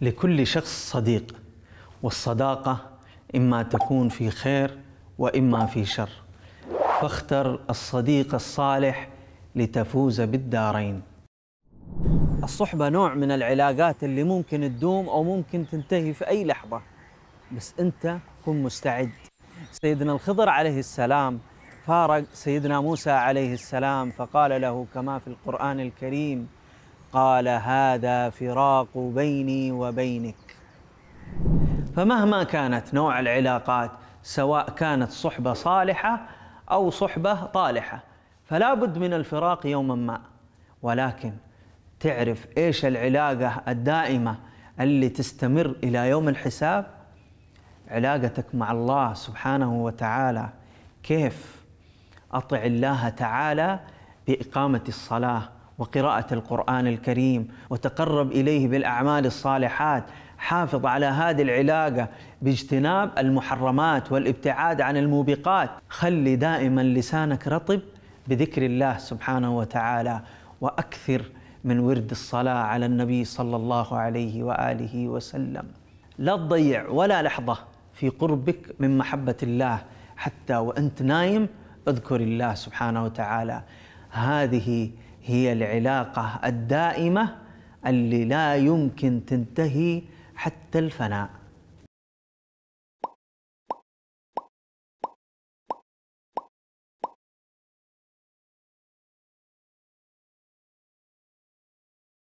لكل شخص صديق والصداقة إما تكون في خير وإما في شر فاختر الصديق الصالح لتفوز بالدارين الصحبة نوع من العلاقات اللي ممكن تدوم أو ممكن تنتهي في أي لحظة بس أنت كن مستعد سيدنا الخضر عليه السلام فارق سيدنا موسى عليه السلام فقال له كما في القرآن الكريم قال هذا فراق بيني وبينك فمهما كانت نوع العلاقات سواء كانت صحبه صالحه او صحبه طالحه فلا بد من الفراق يوما ما ولكن تعرف ايش العلاقه الدائمه اللي تستمر الى يوم الحساب علاقتك مع الله سبحانه وتعالى كيف اطع الله تعالى باقامه الصلاه وقراءة القرآن الكريم وتقرب إليه بالأعمال الصالحات حافظ على هذه العلاقة باجتناب المحرمات والابتعاد عن الموبقات خلي دائما لسانك رطب بذكر الله سبحانه وتعالى وأكثر من ورد الصلاة على النبي صلى الله عليه وآله وسلم لا تضيع ولا لحظة في قربك من محبة الله حتى وأنت نايم اذكر الله سبحانه وتعالى هذه هي العلاقه الدائمه اللي لا يمكن تنتهي حتى الفناء